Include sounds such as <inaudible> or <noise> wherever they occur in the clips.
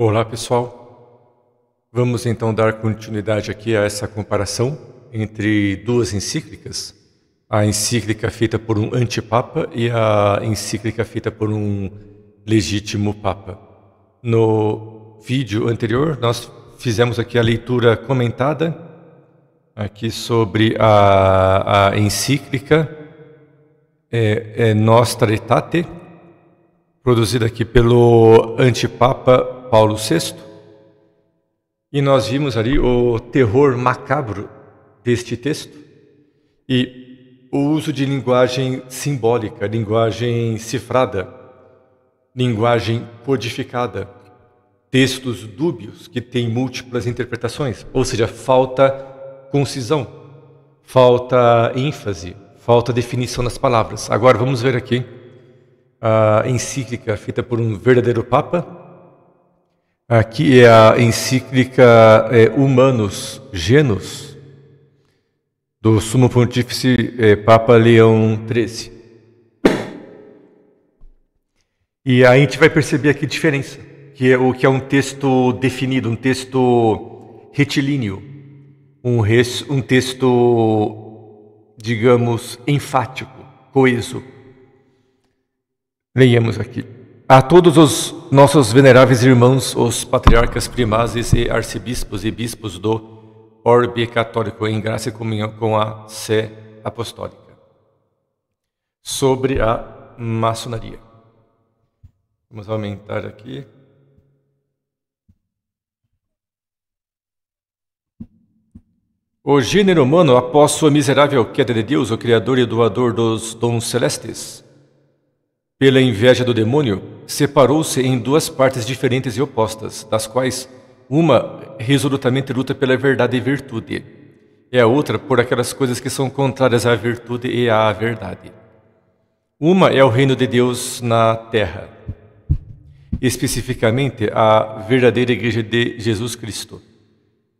Olá pessoal, vamos então dar continuidade aqui a essa comparação entre duas encíclicas, a encíclica feita por um antipapa e a encíclica feita por um legítimo papa. No vídeo anterior nós fizemos aqui a leitura comentada aqui sobre a, a encíclica é, é Nostra Aetate, produzida aqui pelo antipapa Paulo VI, e nós vimos ali o terror macabro deste texto e o uso de linguagem simbólica, linguagem cifrada, linguagem codificada, textos dúbios que têm múltiplas interpretações, ou seja, falta concisão, falta ênfase, falta definição nas palavras. Agora vamos ver aqui a encíclica feita por um verdadeiro Papa, Aqui é a encíclica é, Humanos Genus, do Sumo Pontífice é, Papa Leão XIII. E a gente vai perceber aqui a diferença, que é o que é um texto definido, um texto retilíneo, um, res, um texto, digamos, enfático, coeso. Leiamos aqui. A todos os nossos veneráveis irmãos, os patriarcas primazes e arcebispos e bispos do orbe católico, em graça e comunhão com a Sé Apostólica. Sobre a maçonaria. Vamos aumentar aqui. O gênero humano, após sua miserável queda de Deus, o Criador e Doador dos dons celestes, pela inveja do demônio, separou-se em duas partes diferentes e opostas, das quais uma resolutamente luta pela verdade e virtude, e a outra por aquelas coisas que são contrárias à virtude e à verdade. Uma é o reino de Deus na terra, especificamente a verdadeira igreja de Jesus Cristo.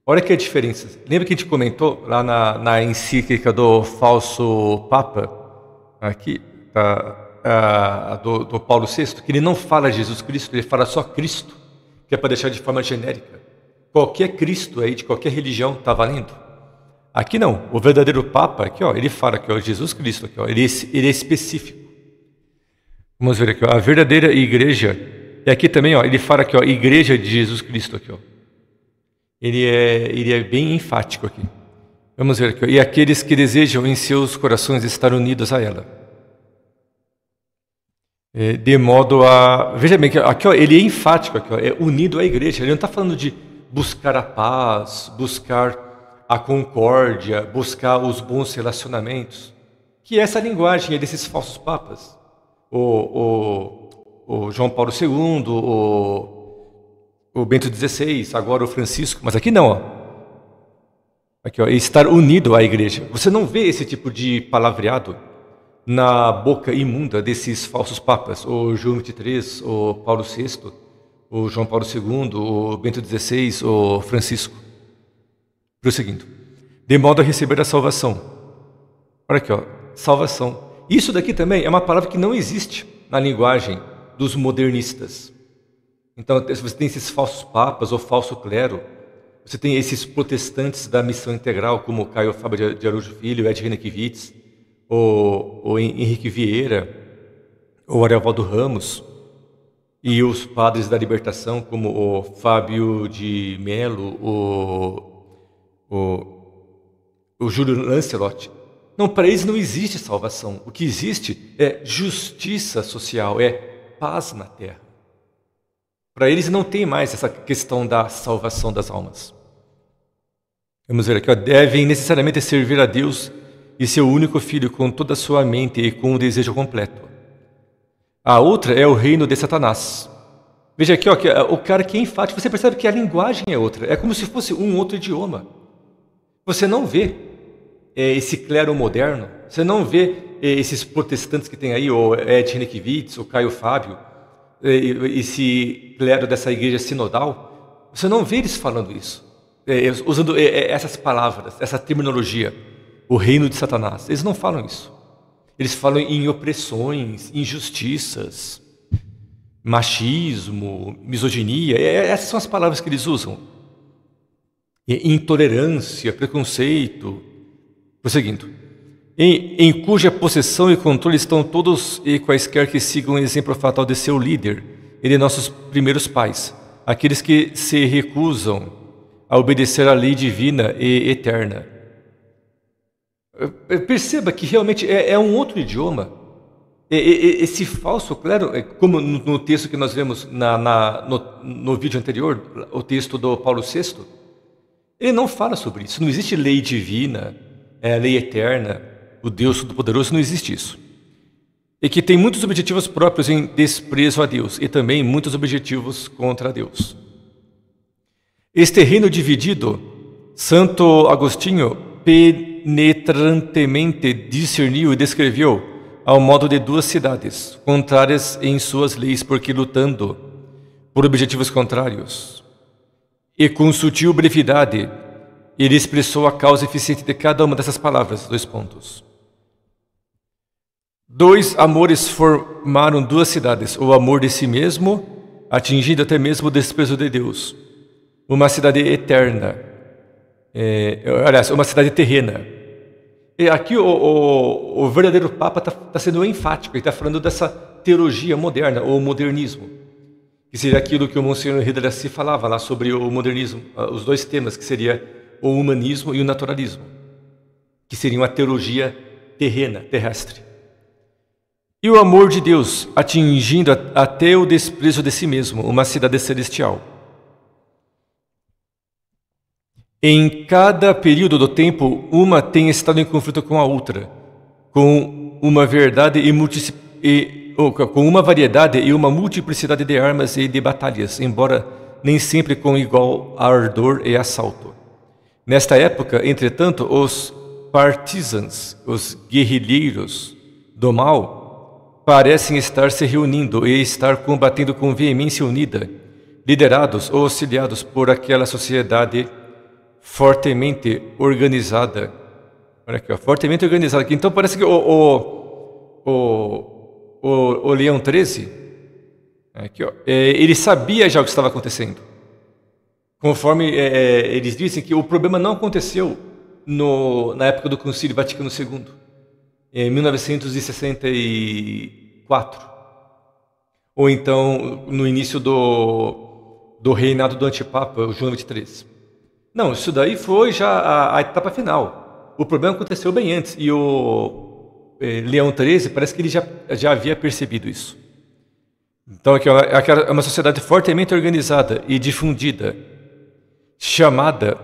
Olha que diferença. Lembra que a gente comentou lá na, na encíclica do falso Papa? Aqui, tá, do, do, Paulo VI, que ele não fala Jesus Cristo, ele fala só Cristo, que é para deixar de forma genérica. Qualquer Cristo aí de qualquer religião está valendo. Aqui não, o verdadeiro Papa, aqui, ó, ele fala que ó, Jesus Cristo, aqui, ó, ele, é ele é específico. Vamos ver aqui, ó, a verdadeira igreja, e aqui também ó, ele fala que ó, igreja de Jesus Cristo, aqui, ó. Ele, é, ele é bem enfático aqui. Vamos ver aqui, ó, e aqueles que desejam em seus corações estar unidos a ela. É, de modo a. Veja bem, aqui ó, ele é enfático, aqui, ó, é unido à igreja. Ele não está falando de buscar a paz, buscar a concórdia, buscar os bons relacionamentos, que é essa linguagem é desses falsos papas. O, o, o João Paulo II, o, o, Bento XVI, agora o Francisco, mas aqui não. Ó. Aqui, ó, é estar unido à igreja. Você não vê esse tipo de palavreado na boca imunda desses falsos papas, o João XXIII, o Paulo VI, o João Paulo II, o Bento XVI, o Francisco. Prosseguindo. De modo a receber a salvação. Olha aqui, ó, salvação. Isso daqui também é uma palavra que não existe na linguagem dos modernistas. Então, você tem esses falsos papas ou falso clero, você tem esses protestantes da missão integral, como Caio Fábio de Araújo Filho, Ed Renekiewicz, o ou Henrique Vieira, ou Arevaldo Ramos, e os padres da libertação, como o Fábio de Melo, o, o, o Júlio Lancelot. Não, para eles não existe salvação. O que existe é justiça social, é paz na terra. Para eles não tem mais essa questão da salvação das almas. Vamos ver aqui, ó, devem necessariamente servir a Deus e seu único filho com toda a sua mente e com o desejo completo. A outra é o reino de Satanás. Veja aqui, ó, que, eh, o cara que é enfático, você percebe que a linguagem é outra, é como se fosse um outro idioma. Você não vê é, esse clero moderno, você não vê é, esses protestantes que tem aí, ou Ed Henriquevitz, ou Caio Fábio, é, esse clero dessa igreja sinodal, você não vê eles falando isso, usando essas palavras, essa terminologia o reino de Satanás. Eles não falam isso. Eles falam em opressões, injustiças, machismo, misoginia. É, essas são as palavras que eles usam. Intolerância, preconceito. Prosseguindo. Em, em cuja possessão e controle estão todos e quaisquer que sigam o exemplo fatal de seu líder e de nossos primeiros pais, aqueles que se recusam a obedecer à lei divina e eterna eh, eh, perceba que realmente é, é um outro idioma. E, e, esse falso clero, é como no texto que nós vemos na, na no, no, vídeo anterior, o texto do Paulo VI, ele não fala sobre isso. Não existe lei divina, é, lei eterna, o Deus Todo-Poderoso, não existe isso. E que tem muitos objetivos próprios em desprezo a Deus e também muitos objetivos contra Deus. Este reino dividido, Santo Agostinho penetrantemente discerniu e descreveu ao modo de duas cidades, contrárias em suas leis, porque lutando por objetivos contrários. E com sutil brevidade, ele expressou a causa eficiente de cada uma dessas palavras, dois pontos. Dois amores formaram duas cidades, o amor de si mesmo, atingindo até mesmo o desprezo de Deus. Uma cidade eterna, é, aliás, uma cidade terrena, e aqui o, o, o verdadeiro Papa está tá sendo enfático, ele está falando dessa teologia moderna, ou modernismo, que seria aquilo que o Monsenhor Hidrassi falava lá sobre o modernismo, ah, os dois temas, que seria o humanismo e o naturalismo, que seriam a teologia terrena, terrestre. E o amor de Deus atingindo até o desprezo de si mesmo, uma cidade celestial. Em cada período do tempo, uma tem estado em conflito com a outra, com uma verdade e, multi... e... com uma variedade e uma multiplicidade de armas e de batalhas, embora nem sempre com igual ardor e assalto. Nesta época, entretanto, os partisans, os guerrilheiros do mal, parecem estar se reunindo e estar combatendo com veemência unida, liderados ou auxiliados por aquela sociedade fortemente organizada. Olha aqui, ó, fortemente organizada. Então parece que o, o, o, o, o Leão 13, é aqui, ó, é, ele sabia já o que estava acontecendo. Conforme é, é, eles dizem que o problema não aconteceu no, na época do Concílio Vaticano II, em 1964, ou então no início do, do reinado do antipapa, o João XXIII. Não, isso daí foi já a, a etapa final. O problema aconteceu bem antes. E o eh, Leão XIII parece que ele já, já havia percebido isso. Então, é aqui, é uma sociedade fortemente organizada e difundida, chamada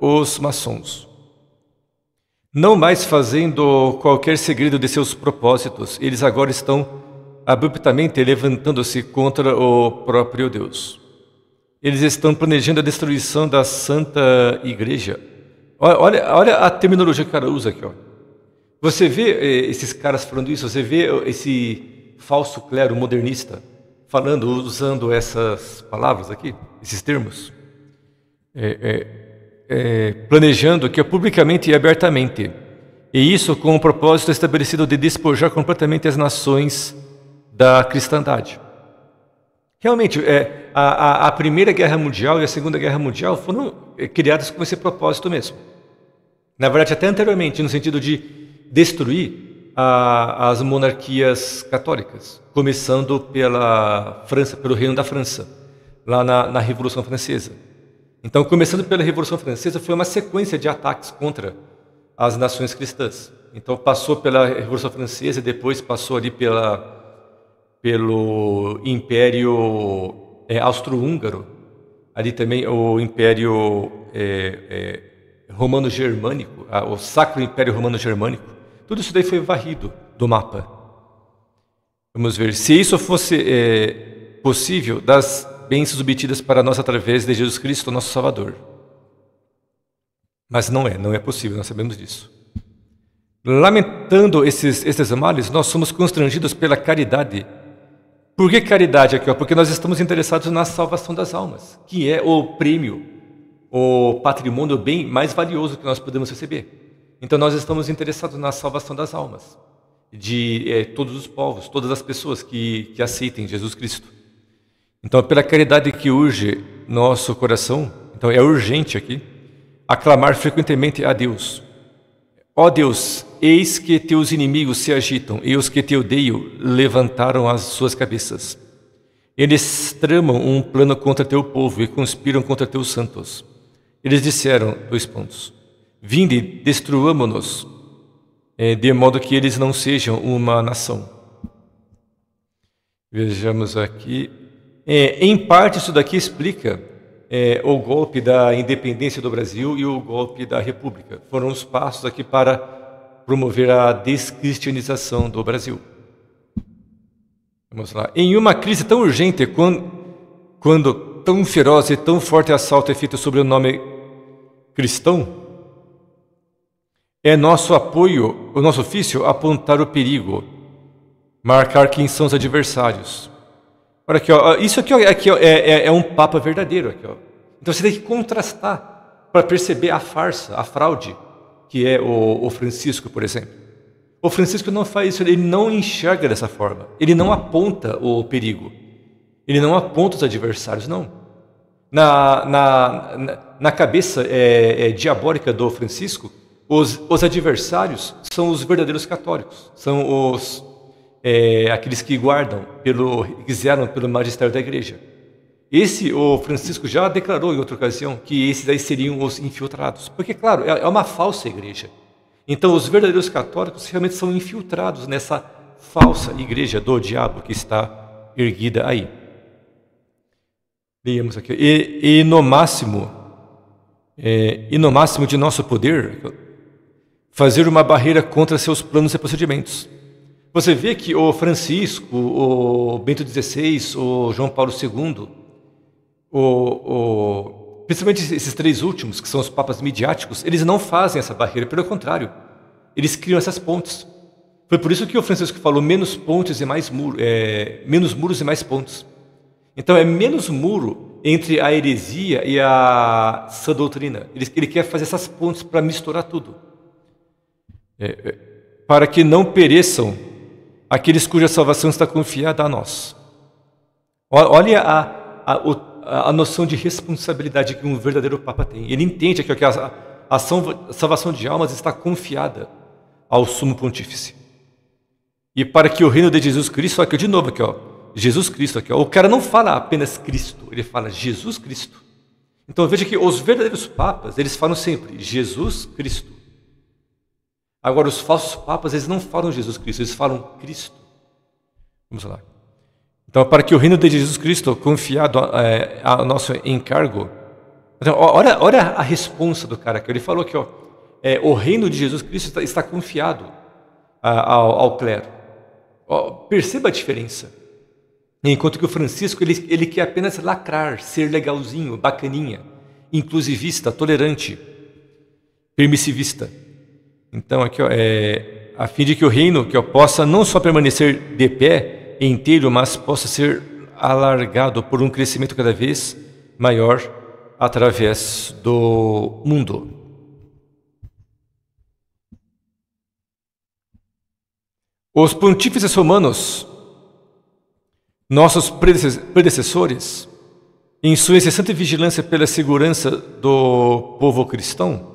os maçons. Não mais fazendo qualquer segredo de seus propósitos, eles agora estão abruptamente levantando-se contra o próprio Deus. Eles estão planejando a destruição da Santa Igreja. Olha, olha, olha a terminologia que o cara usa aqui. Ó. Você vê eh, esses caras falando isso, você vê eh, esse falso clero modernista falando, usando essas palavras aqui, esses termos. É, é, é, planejando que é publicamente e abertamente. E isso com o propósito estabelecido de despojar completamente as nações da cristandade. Realmente, é, a, a, Primeira Guerra Mundial e a Segunda Guerra Mundial foram é, criadas com esse propósito mesmo. Na verdade, até anteriormente, no sentido de destruir a, as monarquias católicas, começando pela França, pelo Reino da França, lá na, na Revolução Francesa. Então, começando pela Revolução Francesa, foi uma sequência de ataques contra as nações cristãs. Então, passou pela Revolução Francesa, depois passou ali pela pelo Império é, Austro-Húngaro, ali também o Império é, é, Romano-Germânico, o Sacro Império Romano-Germânico, tudo isso daí foi varrido do mapa. Vamos ver, se isso fosse é, possível, das bênçãos obtidas para nós através de Jesus Cristo, nosso Salvador. Mas não é, não é possível, nós sabemos disso. Lamentando esses, esses males, nós somos constrangidos pela caridade por que caridade aqui? Porque nós estamos interessados na salvação das almas, que é o prêmio, o patrimônio, o bem mais valioso que nós podemos receber. Então nós estamos interessados na salvação das almas, de é, todos os povos, todas as pessoas que, que aceitem Jesus Cristo. Então, pela caridade que urge nosso coração, então é urgente aqui, aclamar frequentemente a Deus. Ó oh Deus, Eis que teus inimigos se agitam, e os que te odeiam levantaram as suas cabeças. Eles tramam um plano contra teu povo e conspiram contra teus santos. Eles disseram, dois pontos, vinde, destruamo-nos, eh, de modo que eles não sejam uma nação. Vejamos aqui. É, em parte, isso daqui explica é, o golpe da independência do Brasil e o golpe da República. Foram os passos aqui para promover a descristianização do Brasil. Vamos lá. Em uma crise tão urgente, quando, quando tão feroz e tão forte assalto é feito sobre o nome cristão, é nosso apoio, o nosso ofício, apontar o perigo, marcar quem são os adversários. Olha aqui, ó, isso aqui, ó, aqui é ó, é, é, é, um papa verdadeiro. Aqui, Então você tem que contrastar para perceber a farsa, a fraude que é o, o Francisco, por exemplo. O Francisco não faz isso, ele não enxerga dessa forma. Ele não aponta o perigo. Ele não aponta os adversários, não. Na, na, na, cabeça é, é, diabólica do Francisco, os, os adversários são os verdadeiros católicos, são os é, aqueles que guardam pelo que zeram pelo magistério da igreja. Esse, o Francisco já declarou em outra ocasião que esses aí seriam os infiltrados. Porque, claro, é, é uma falsa igreja. Então, os verdadeiros católicos realmente são infiltrados nessa falsa igreja do diabo que está erguida aí. Leiamos aqui. E, e no máximo, é, e no máximo de nosso poder, fazer uma barreira contra seus planos e procedimentos. Você vê que o Francisco, o Bento XVI, o João Paulo II, o, o, principalmente esses três últimos, que são os papas midiáticos, eles não fazem essa barreira, pelo contrário, eles criam essas pontes. Foi por isso que o Francisco falou menos pontes e mais muro, é, menos muros e mais pontes. Então é menos muro entre a heresia e a sã doutrina. Ele, ele quer fazer essas pontes para misturar tudo, é, é para que não pereçam aqueles cuja salvação está confiada a nós. Olha a, a, o a, noção de responsabilidade que um verdadeiro Papa tem. Ele entende que a, a salvação de almas está confiada ao Sumo Pontífice. E para que o reino de Jesus Cristo, aqui de novo aqui, ó, Jesus Cristo aqui, ó, o cara não fala apenas Cristo, ele fala Jesus Cristo. Então veja que os verdadeiros papas, eles falam sempre Jesus Cristo. Agora os falsos papas, eles não falam Jesus Cristo, eles falam Cristo. Vamos lá. Então, para que o reino de Jesus Cristo, confiado é, ao nosso encargo. Então, olha, olha a resposta do cara aqui. Ele falou que ó, é, o reino de Jesus Cristo está, está confiado a, ao, ao, clero. Ó, perceba a diferença. Enquanto que o Francisco ele, ele quer apenas lacrar, ser legalzinho, bacaninha, inclusivista, tolerante, permissivista. Então, aqui, ó, é, a fim de que o reino que eu possa não só permanecer de pé, inteiro, mas possa ser alargado por um crescimento cada vez maior através do mundo. Os pontífices romanos, nossos predecessores, em sua incessante vigilância pela segurança do povo cristão,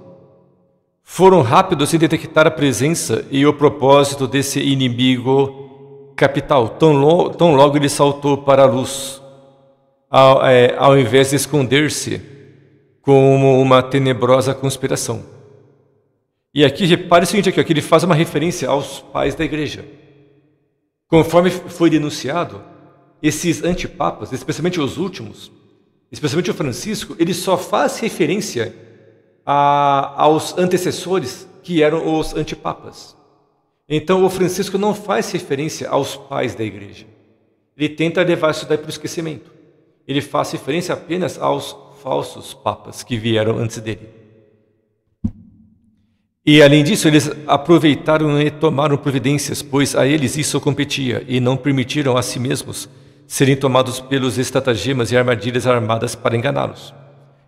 foram rápidos em detectar a presença e o propósito desse inimigo capital. Tão, lo, tão logo ele saltou para a luz, ao, é, ao invés de esconder-se como uma tenebrosa conspiração. E aqui, repare o seguinte: aqui, aqui ele faz uma referência aos pais da igreja. Conforme foi denunciado, esses antipapas, especialmente os últimos, especialmente o Francisco, ele só faz referência a, aos antecessores que eram os antipapas. Então, o Francisco não faz referência aos pais da igreja. Ele tenta levar isso daí para o esquecimento. Ele faz referência apenas aos falsos papas que vieram antes dele. E além disso, eles aproveitaram e tomaram providências, pois a eles isso competia, e não permitiram a si mesmos serem tomados pelos estratagemas e armadilhas armadas para enganá-los.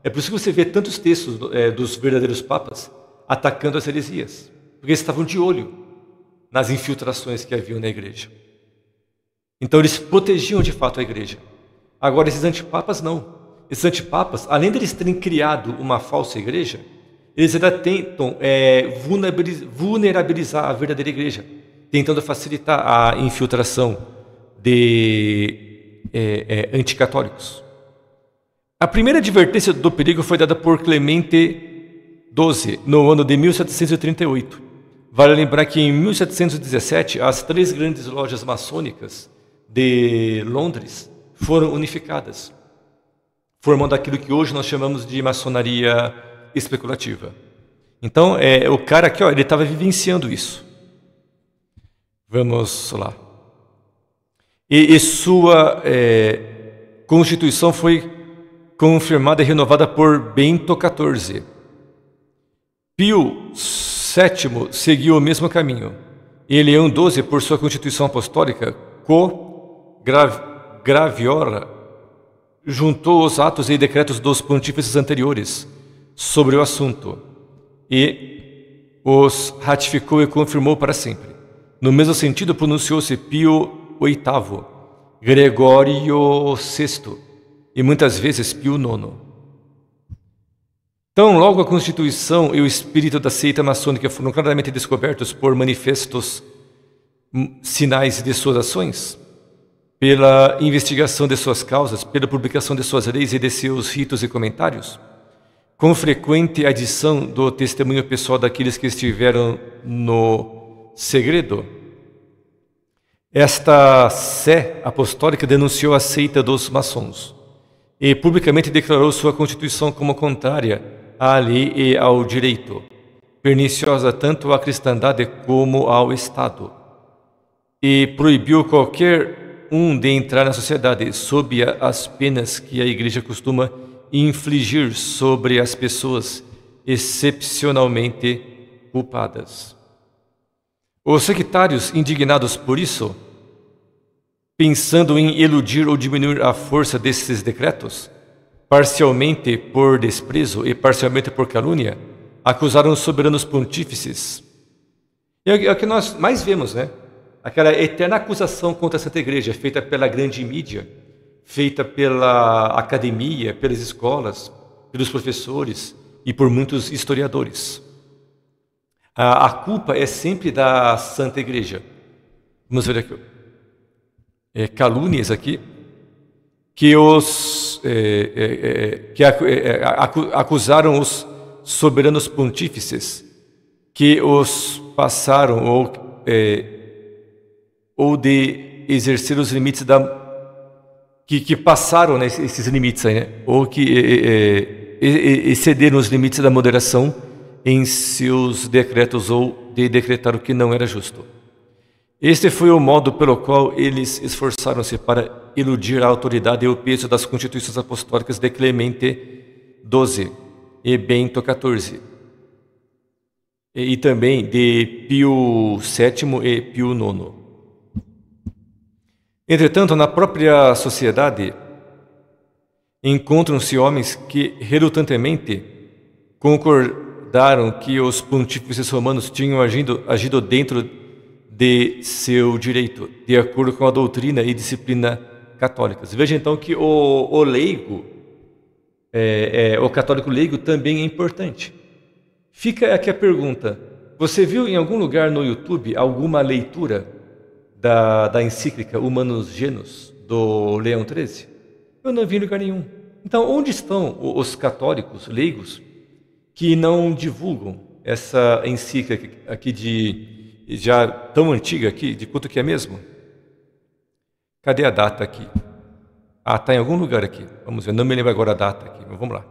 É por isso que você vê tantos textos é, dos verdadeiros papas atacando as heresias, porque eles estavam de olho nas infiltrações que haviam na igreja. Então eles protegiam de fato a igreja. Agora, esses antipapas não. Esses antipapas, além deles terem criado uma falsa igreja, eles ainda tentam é, vulnerabilizar a verdadeira igreja, tentando facilitar a infiltração de é, é, anticatólicos. A primeira advertência do perigo foi dada por Clemente XII, no ano de 1738. Vale lembrar que em 1717 as três grandes lojas maçônicas de Londres foram unificadas, formando aquilo que hoje nós chamamos de maçonaria especulativa. Então, é, o cara aqui, ó, ele estava vivenciando isso. Vamos lá. E, e sua é, constituição foi confirmada e renovada por Bento XIV. Pio Sétimo seguiu o mesmo caminho. E Leão XII, por sua constituição apostólica, co -grav graviora, juntou os atos e decretos dos pontífices anteriores sobre o assunto e os ratificou e confirmou para sempre. No mesmo sentido, pronunciou-se Pio VIII, Gregório VI e muitas vezes Pio IX. Então, logo a Constituição e o espírito da seita maçônica foram claramente descobertos por manifestos hum, sinais de suas ações, pela investigação de suas causas, pela publicação de suas leis e de seus ritos e comentários, com frequente adição do testemunho pessoal daqueles que estiveram no segredo. Esta sé apostólica denunciou a seita dos maçons e publicamente declarou sua constituição como contrária à lei e ao direito, perniciosa tanto à cristandade como ao Estado, e proibiu qualquer um de entrar na sociedade sob as penas que a Igreja costuma infligir sobre as pessoas excepcionalmente culpadas. Os sectários, indignados por isso, pensando em eludir ou diminuir a força desses decretos, parcialmente por desprezo e parcialmente por calúnia, acusaram os soberanos pontífices. É, é o que nós mais vemos, né? Aquela eterna acusação contra a Santa Igreja, feita pela grande mídia, feita pela academia, pelas escolas, pelos professores e por muitos historiadores. A, a culpa é sempre da Santa Igreja. Vamos ver aqui. É, calúnias aqui que os é, é, é, que acusaram os soberanos pontífices que os passaram ou, ou de exercer os limites da que, que passaram né, esses limites aí, né, ou que excederam os limites da moderação em seus decretos ou de decretar o que não era justo. Este foi o modo pelo qual eles esforçaram-se para iludir a autoridade e o peso das constituições apostólicas de Clemente XII e Bento XIV, e, e também de Pio VII e Pio IX. Entretanto, na própria sociedade, encontram-se homens que relutantemente concordaram que os pontífices romanos tinham agindo agido dentro de seu direito, de acordo com a doutrina e disciplina católicas. Veja então que o, o leigo, é, é, o católico leigo também é importante. Fica aqui a pergunta: você viu em algum lugar no YouTube alguma leitura da, da encíclica Humanos Genus do Leão XIII? Eu não vi em lugar nenhum. Então, onde estão os católicos leigos que não divulgam essa encíclica aqui de já tão antiga aqui, de quanto que é mesmo? Cadê a data aqui? Ah, está em algum lugar aqui. Vamos ver, não me lembro agora a data aqui, mas vamos lá.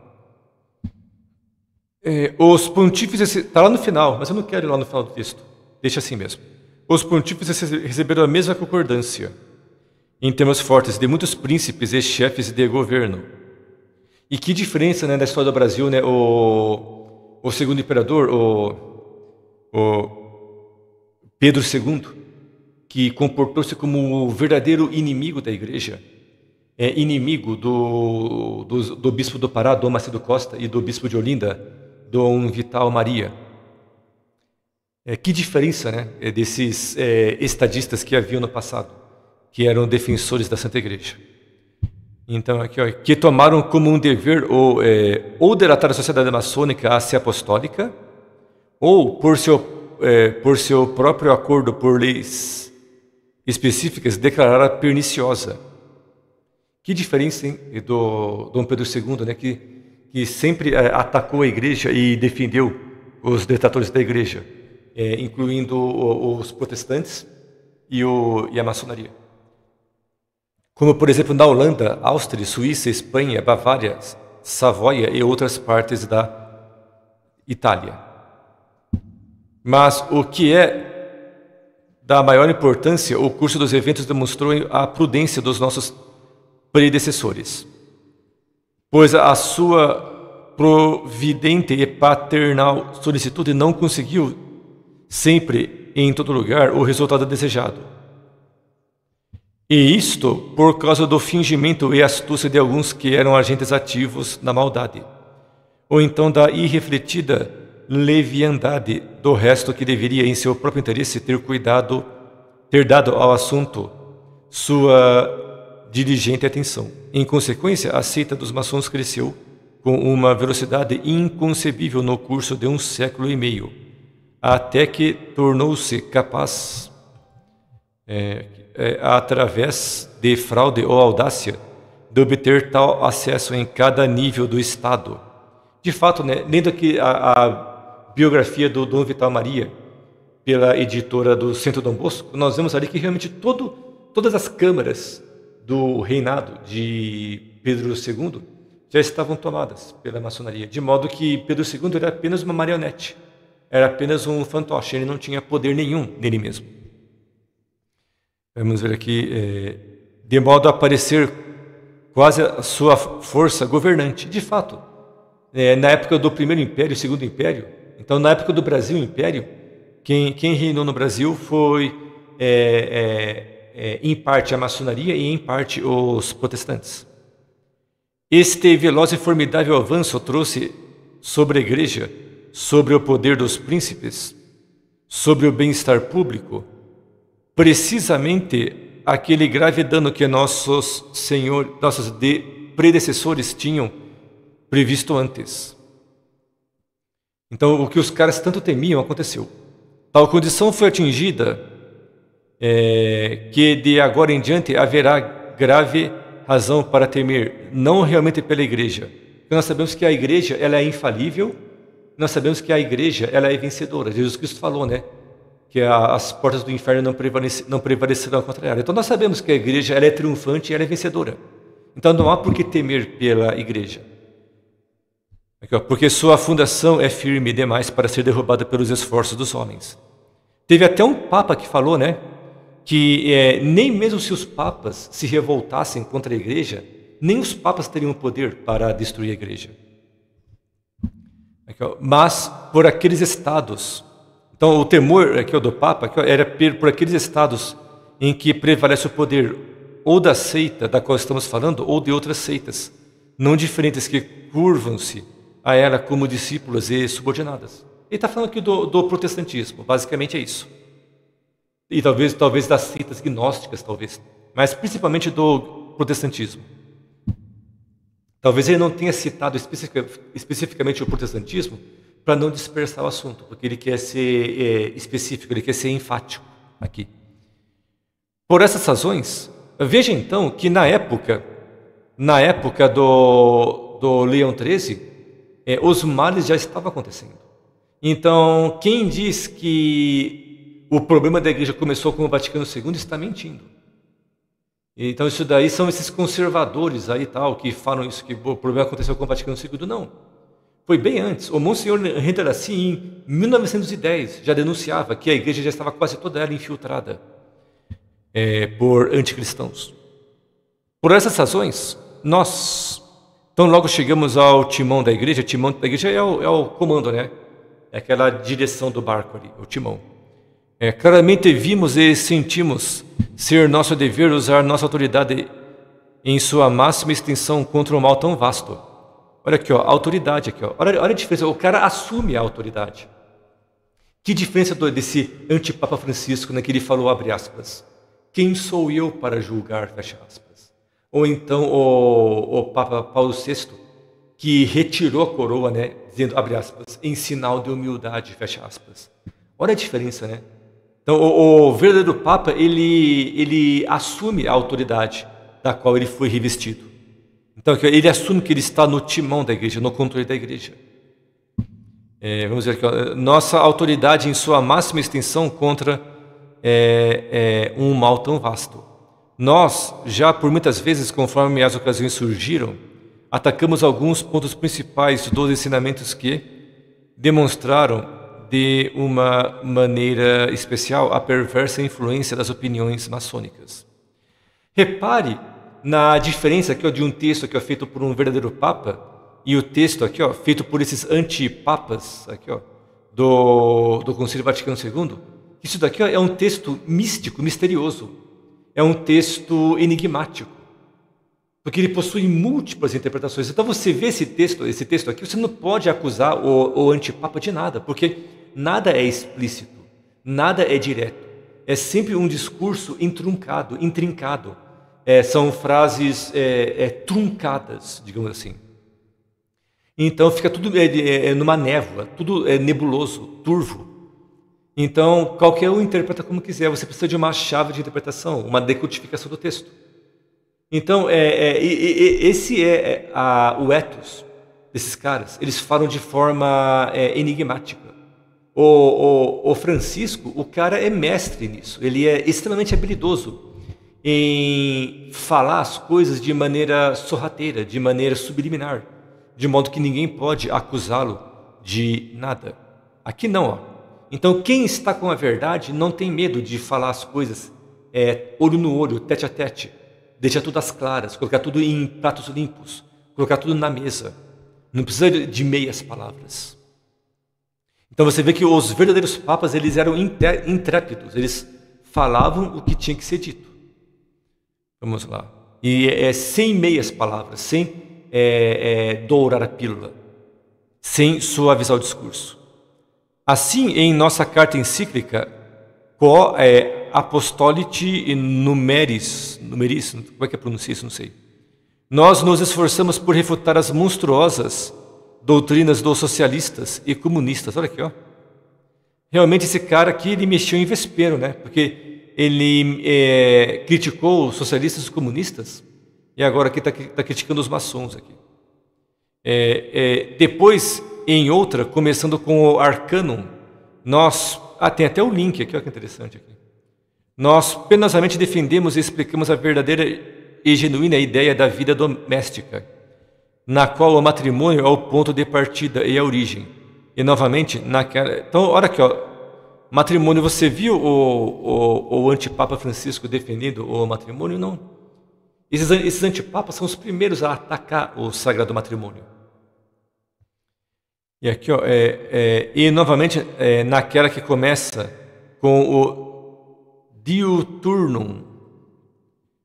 É, os pontífices. Está lá no final, mas eu não quero ir lá no final do texto. Deixa assim mesmo. Os pontífices receberam a mesma concordância, em termos fortes, de muitos príncipes e chefes de governo. E que diferença né, da história do Brasil, né? O, o segundo imperador, o, o Pedro II, que comportou-se como o verdadeiro inimigo da igreja, é, inimigo do, do, do, bispo do Pará, Dom Macedo Costa, e do bispo de Olinda, Dom Vital Maria. É, que diferença né, é, desses é, estadistas que haviam no passado, que eram defensores da Santa Igreja. Então, aqui, ó, que tomaram como um dever ou, é, ou delatar a sociedade maçônica a ser apostólica, ou por seu, é, por seu próprio acordo por leis específicas declarara perniciosa. Que diferença hein, do Dom Pedro II, né, que, que sempre é, atacou a igreja e defendeu os detratores da igreja, é, incluindo o, os protestantes e, o, e a maçonaria. Como, por exemplo, na Holanda, Áustria, Suíça, Espanha, Bavária, Savoia e outras partes da Itália. Mas o que é da maior importância, o curso dos eventos demonstrou a prudência dos nossos predecessores, pois a sua providente e paternal solicitude não conseguiu sempre em todo lugar o resultado desejado. E isto por causa do fingimento e astúcia de alguns que eram agentes ativos na maldade, ou então da irrefletida leviandade do resto que deveria, em seu próprio interesse, ter cuidado, ter dado ao assunto sua diligente atenção. Em consequência, a seita dos maçons cresceu com uma velocidade inconcebível no curso de um século e meio, até que tornou-se capaz, é, é, através de fraude ou audácia, de obter tal acesso em cada nível do Estado. De fato, né, lendo aqui a, a biografia do Dom Vital Maria, pela editora do Centro Dom Bosco, nós vemos ali que realmente todo, todas as câmaras do reinado de Pedro II já estavam tomadas pela maçonaria, de modo que Pedro II era apenas uma marionete, era apenas um fantoche, ele não tinha poder nenhum nele mesmo. Vamos ver aqui, é, de modo a aparecer quase a sua força governante. De fato, é, na época do Primeiro Império e Segundo Império, então, na época do Brasil Império, quem, quem reinou no Brasil foi, é, é, é, em parte, a maçonaria e, em parte, os protestantes. Este veloz e formidável avanço trouxe sobre a igreja, sobre o poder dos príncipes, sobre o bem-estar público, precisamente aquele grave dano que nossos senhores, nossos de predecessores tinham previsto antes. Então, o que os caras tanto temiam aconteceu. Tal condição foi atingida é, que de agora em diante haverá grave razão para temer, não realmente pela igreja. Porque nós sabemos que a igreja ela é infalível, nós sabemos que a igreja ela é vencedora. Jesus Cristo falou, né? Que a, as portas do inferno não, não prevalecerão contra ela. Então nós sabemos que a igreja ela é triunfante e ela é vencedora. Então não há por que temer pela igreja. Aqui, ó, porque sua fundação é firme demais para ser derrubada pelos esforços dos homens. Teve até um papa que falou, né, que é, nem mesmo se os papas se revoltassem contra a igreja, nem os papas teriam poder para destruir a igreja. Aqui, ó, mas por aqueles estados, então o temor aqui ó, do papa aqui, ó, era por aqueles estados em que prevalece o poder ou da seita da qual estamos falando ou de outras seitas, não diferentes que curvam-se a ela como discípulas e subordinadas. Ele está falando aqui do, do, protestantismo, basicamente é isso. E talvez, talvez das seitas gnósticas, talvez, mas principalmente do protestantismo. Talvez ele não tenha citado especificamente o protestantismo para não dispersar o assunto, porque ele quer ser é, específico, ele quer ser enfático aqui. Por essas razões, veja então que na época, na época do, do Leão XIII, é, os males já estavam acontecendo. Então, quem diz que o problema da igreja começou com o Vaticano II está mentindo. Então, isso daí são esses conservadores aí tal que falam isso, que o problema aconteceu com o Vaticano II. Não. Foi bem antes. O Monsenhor assim, em 1910, já denunciava que a igreja já estava quase toda ela infiltrada é, por anticristãos. Por essas razões, nós, então, logo chegamos ao timão da igreja. O timão da igreja é o, é o comando, né? É aquela direção do barco ali, o timão. É, claramente vimos e sentimos ser nosso dever usar nossa autoridade em sua máxima extensão contra um mal tão vasto. Olha aqui, ó, autoridade aqui, ó. Olha, olha a diferença, o cara assume a autoridade. Que diferença do, desse antipapa Francisco, né, que ele falou, abre aspas, quem sou eu para julgar, fecha aspas ou então o, o Papa Paulo VI, que retirou a coroa, né, dizendo, abre aspas, em sinal de humildade, fecha aspas. Olha a diferença, né? Então, o, o verdadeiro Papa, ele, ele assume a autoridade da qual ele foi revestido. Então, ele assume que ele está no timão da igreja, no controle da igreja. É, vamos dizer que nossa autoridade em sua máxima extensão contra é, é, um mal tão vasto. Nós, já por muitas vezes, conforme as ocasiões surgiram, atacamos alguns pontos principais dos ensinamentos que demonstraram de uma maneira especial a perversa influência das opiniões maçônicas. Repare na diferença aqui ó, de um texto aqui ó, feito por um verdadeiro papa e o texto aqui ó, feito por esses antipapas aqui ó, do do Concílio Vaticano II. Isso daqui ó, é um texto místico, misterioso é um texto enigmático, porque ele possui múltiplas interpretações. Então você vê esse texto, esse texto aqui, você não pode acusar o, o antipapa de nada, porque nada é explícito, nada é direto. É sempre um discurso intruncado, intrincado. É, são frases é, é, truncadas, digamos assim. Então fica tudo é, é, é numa névoa, tudo é nebuloso, turvo. Então, qualquer um interpreta como quiser. Você precisa de uma chave de interpretação, uma decodificação do texto. Então, é, é, esse é, é a, o ethos desses caras. Eles falam de forma é, enigmática. O, o, o, Francisco, o cara é mestre nisso. Ele é extremamente habilidoso em falar as coisas de maneira sorrateira, de maneira subliminar, de modo que ninguém pode acusá-lo de nada. Aqui não, ó. Então, quem está com a verdade não tem medo de falar as coisas é, olho no olho, tete a tete, deixar tudo às claras, colocar tudo em pratos limpos, colocar tudo na mesa. Não precisa de meias palavras. Então você vê que os verdadeiros papas eles eram intrépidos, eles falavam o que tinha que ser dito. Vamos lá. E é, é, sem meias palavras, sem é, é, dourar a pílula, sem suavizar o discurso. Assim, em nossa carta encíclica, quo é apostoliti numeris, numeris, como é que é pronuncia isso, não sei. Nós nos esforçamos por refutar as monstruosas doutrinas dos socialistas e comunistas. Olha aqui, ó. Realmente esse cara aqui, ele mexeu em vespeiro, né? Porque ele é, criticou os socialistas e os comunistas e agora aqui está tá criticando os maçons aqui. É, é, depois em outra, começando com o Arcanum, nós. Ah, tem até o link aqui, olha que interessante aqui. Nós penosamente defendemos e explicamos a verdadeira e genuína ideia da vida doméstica, na qual o matrimônio é o ponto de partida e a origem. E novamente, naquela. Então, olha aqui, ó. Matrimônio, você viu o, o, o antipapa Francisco defendendo o matrimônio? Não. Esses, esses antipapas são os primeiros a atacar o sagrado matrimônio. E aqui, ó, é, é, e novamente é, naquela que começa com o diuturnum,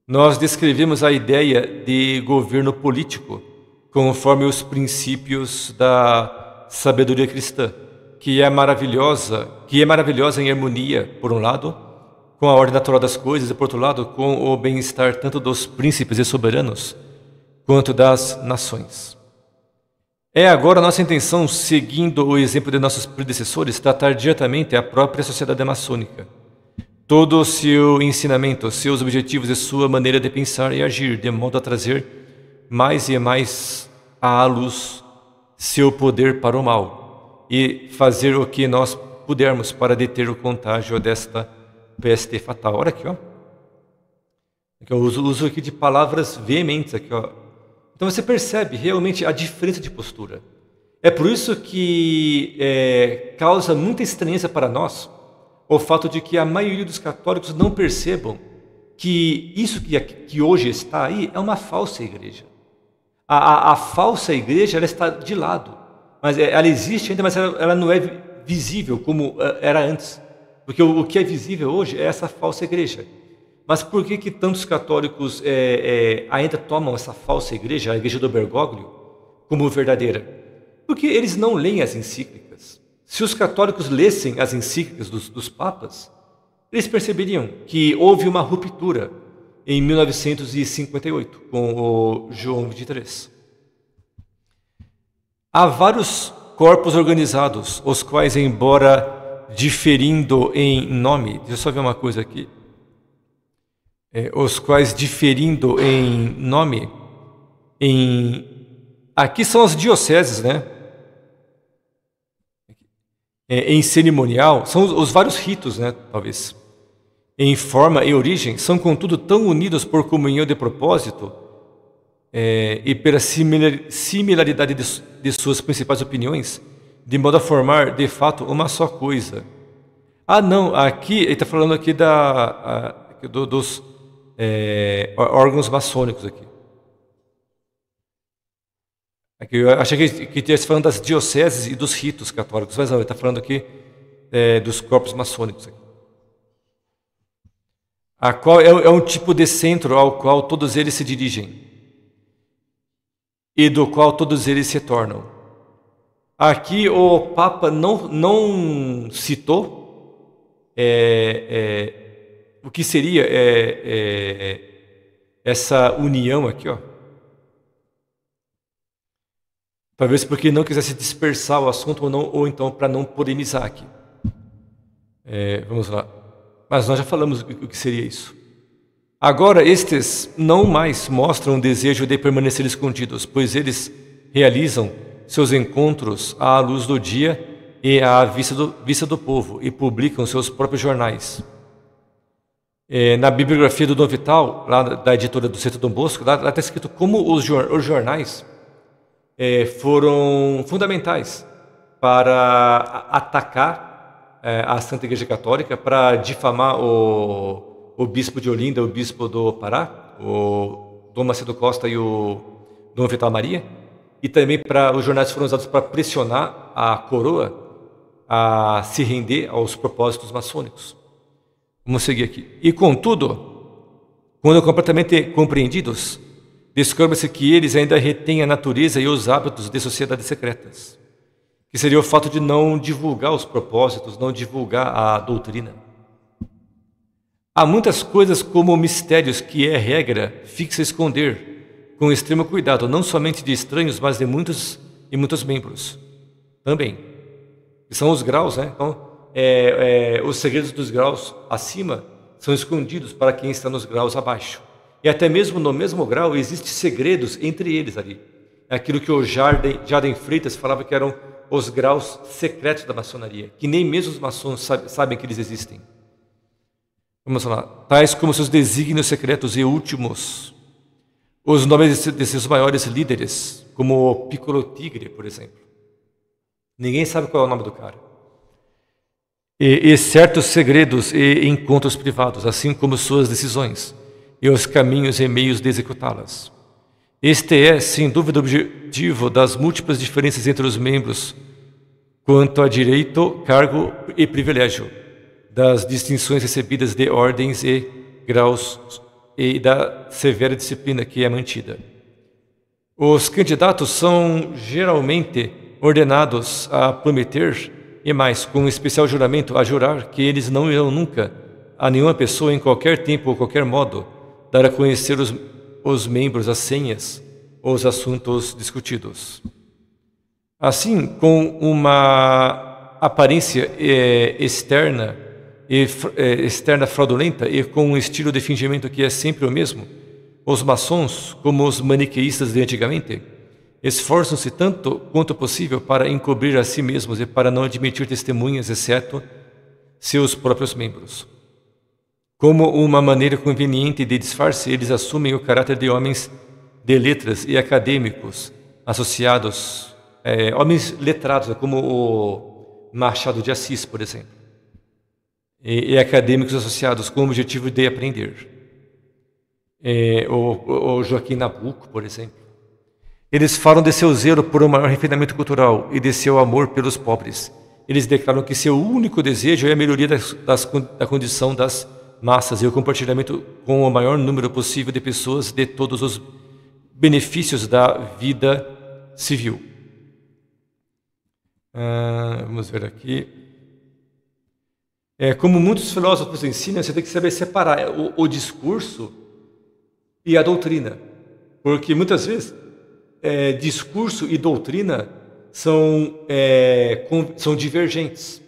nós descrevemos a ideia de governo político conforme os princípios da sabedoria cristã, que é maravilhosa, que é maravilhosa em harmonia, por um lado, com a ordem natural das coisas e por outro lado, com o bem-estar tanto dos príncipes e soberanos quanto das nações. É agora nossa intenção, seguindo o exemplo de nossos predecessores, tratar diretamente a própria sociedade maçônica. Todo o seu ensinamento, seus objetivos e sua maneira de pensar e agir, de modo a trazer mais e mais à luz seu poder para o mal e fazer o que nós pudermos para deter o contágio desta peste fatal. Olha aqui, ó. Eu uso, uso aqui de palavras veementes aqui, ó então você percebe realmente a diferença de postura. É por isso que é, causa muita estranheza para nós o fato de que a maioria dos católicos não percebam que isso que, que hoje está aí é uma falsa igreja. A, a, a falsa igreja ela está de lado, mas é, ela existe ainda, mas ela, ela não é visível como é, era antes, porque o, o que é visível hoje é essa falsa igreja. Mas por que, que tantos católicos é, é, ainda tomam essa falsa igreja, a igreja do Bergoglio, como verdadeira? Porque eles não leem as encíclicas. Se os católicos lessem as encíclicas dos, dos papas, eles perceberiam que houve uma ruptura em 1958 com o João XXIII. Há vários corpos organizados, os quais, embora diferindo em nome, deixa eu só ver uma coisa aqui é, os quais diferindo em nome, em aqui são as dioceses, né? É, em cerimonial, são os, os, vários ritos, né? Talvez. Em forma e origem, são contudo tão unidos por comunhão de propósito é, e pela similar, similaridade de, de suas principais opiniões, de modo a formar, de fato, uma só coisa. Ah, não, aqui, ele está falando aqui da, a, dos, é, órgãos maçônicos aqui. aqui eu achei que, que estivesse falando das dioceses e dos ritos católicos, mas não, ele está falando aqui é, dos corpos maçônicos. Aqui. A qual é, é um tipo de centro ao qual todos eles se dirigem e do qual todos eles se tornam. Aqui o Papa não, não citou é, é o que seria é, é, é, essa união aqui, ó. Talvez porque não quisesse dispersar o assunto ou, não, ou então para não polemizar aqui. É, vamos lá. Mas nós já falamos o que seria isso. Agora, estes não mais mostram o desejo de permanecer escondidos, pois eles realizam seus encontros à luz do dia e à vista do, vista do povo e publicam seus próprios jornais. É, na bibliografia do Dom Vital, lá da editora do Centro Dom Bosco, lá está escrito como os, jor os jornais é, foram fundamentais para atacar é, a Santa Igreja Católica, para difamar o, o bispo de Olinda, o bispo do Pará, o Dom Macedo Costa e o Dom Vital Maria, e também para os jornais foram usados para pressionar a coroa a se render aos propósitos maçônicos. Vamos seguir aqui. E contudo, quando completamente compreendidos, descobre-se que eles ainda retêm a natureza e os hábitos de sociedades secretas, que seria o fato de não divulgar os propósitos, não divulgar a doutrina. Há muitas coisas como mistérios que é regra fixa esconder, com extremo cuidado, não somente de estranhos, mas de muitos e muitos membros também. Que são os graus, né? Então, é, é, os segredos dos graus acima são escondidos para quem está nos graus abaixo. E até mesmo no mesmo grau existem segredos entre eles ali. É aquilo que o Jardim, Jardim Freitas falava que eram os graus secretos da maçonaria, que nem mesmo os maçons sabe, sabem que eles existem. Vamos lá. Tais como seus desígnios secretos e últimos, os nomes de seus maiores líderes, como o Piccolo Tigre, por exemplo. Ninguém sabe qual é o nome do cara e, e certos segredos e encontros privados, assim como suas decisões e os caminhos e meios de executá-las. Este é, sem dúvida, o objetivo das múltiplas diferenças entre os membros quanto a direito, cargo e privilégio, das distinções recebidas de ordens e graus e da severa disciplina que é mantida. Os candidatos são geralmente ordenados a prometer e mais, com um especial juramento, a jurar que eles não irão nunca, a nenhuma pessoa, em qualquer tempo ou qualquer modo, dar a conhecer os, os membros, as senhas os assuntos discutidos. Assim, com uma aparência é, externa, e, é, externa fraudulenta e com um estilo de fingimento que é sempre o mesmo, os maçons, como os maniqueístas de antigamente, esforçam-se tanto quanto possível para encobrir a si mesmos e para não admitir testemunhas, exceto seus próprios membros. Como uma maneira conveniente de disfarce, eles assumem o caráter de homens de letras e acadêmicos associados, é, homens letrados, é como o Machado de Assis, por exemplo, e, e acadêmicos associados com o objetivo de aprender. É, o, o Joaquim Nabuco, por exemplo eles falam de seu zelo por um maior refinamento cultural e de seu amor pelos pobres. Eles declaram que seu único desejo é a melhoria das, das, da condição das massas e o compartilhamento com o maior número possível de pessoas de todos os benefícios da vida civil. Ah, vamos ver aqui. É, como muitos filósofos ensinam, você tem que saber separar o, o discurso e a doutrina. Porque muitas vezes é, discurso e doutrina são, é, com, são divergentes.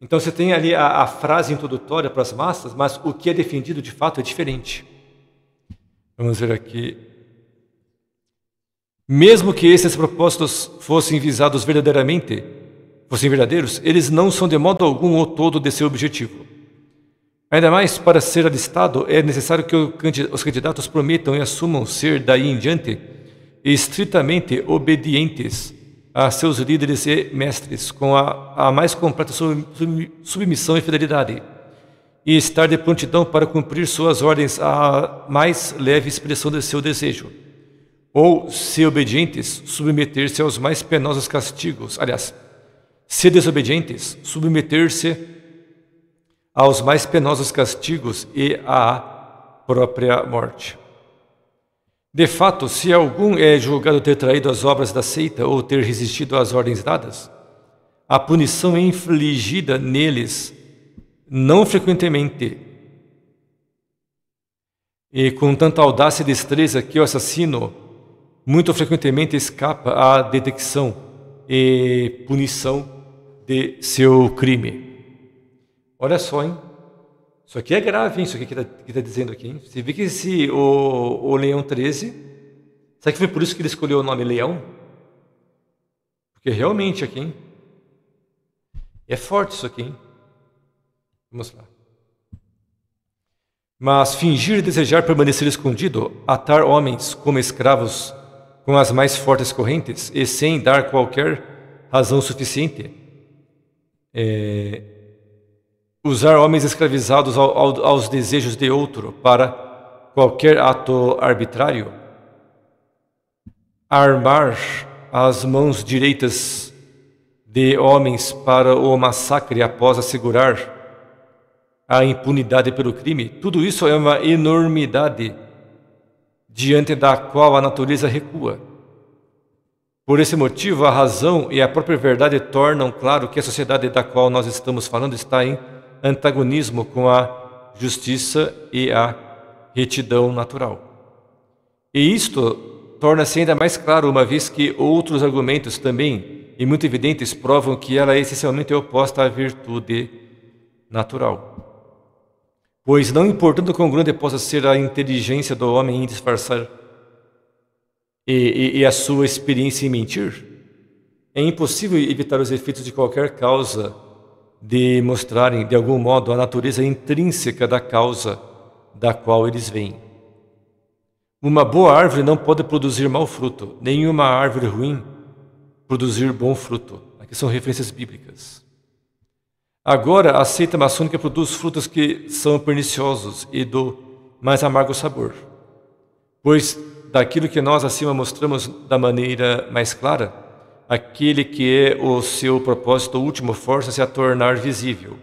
Então você tem ali a, a frase introdutória para as massas, mas o que é defendido de fato é diferente. Vamos ver aqui. Mesmo que esses propósitos fossem visados verdadeiramente, fossem verdadeiros, eles não são de modo algum o todo de seu objetivo. Ainda mais, para ser alistado, é necessário que os candidatos prometam e assumam ser, daí em diante, estritamente obedientes a seus líderes e mestres, com a, a mais completa sub, sub, submissão e fidelidade, e estar de prontidão para cumprir suas ordens à mais leve expressão de seu desejo, ou, se obedientes, submeter-se aos mais penosos castigos. Aliás, se desobedientes, submeter-se aos mais penosos castigos e à própria morte. De fato, se algum é julgado ter traído as obras da seita ou ter resistido às ordens dadas, a punição é infligida neles não frequentemente e com tanta audácia e destreza que o assassino muito frequentemente escapa à detecção e punição de seu crime. Olha só, hein? Isso aqui é grave, hein? Isso aqui que está tá dizendo aqui. Hein? Você vê que esse, o, o Leão 13. Será que foi por isso que ele escolheu o nome Leão? Porque realmente aqui, hein? É forte isso aqui, hein? Vamos lá. Mas fingir desejar permanecer escondido, atar homens como escravos com as mais fortes correntes e sem dar qualquer razão suficiente, é, usar homens escravizados ao, ao, aos desejos de outro para qualquer ato arbitrário, armar as mãos direitas de homens para o massacre após assegurar a impunidade pelo crime, tudo isso é uma enormidade diante da qual a natureza recua. Por esse motivo, a razão e a própria verdade tornam claro que a sociedade da qual nós estamos falando está em antagonismo com a justiça e a retidão natural. E isto torna-se ainda mais claro uma vez que outros argumentos também e muito evidentes provam que ela é essencialmente oposta à virtude natural. Pois não importando quão grande possa ser a inteligência do homem em disfarçar e, e, e a sua experiência em mentir, é impossível evitar os efeitos de qualquer causa de mostrarem, de algum modo, a natureza intrínseca da causa da qual eles vêm. Uma boa árvore não pode produzir mau fruto, nenhuma árvore ruim produzir bom fruto. Aqui são referências bíblicas. Agora, a seita maçônica produz frutos que são perniciosos e do mais amargo sabor, pois daquilo que nós acima mostramos da maneira mais clara, aquele que é o seu propósito último força-se a tornar visível.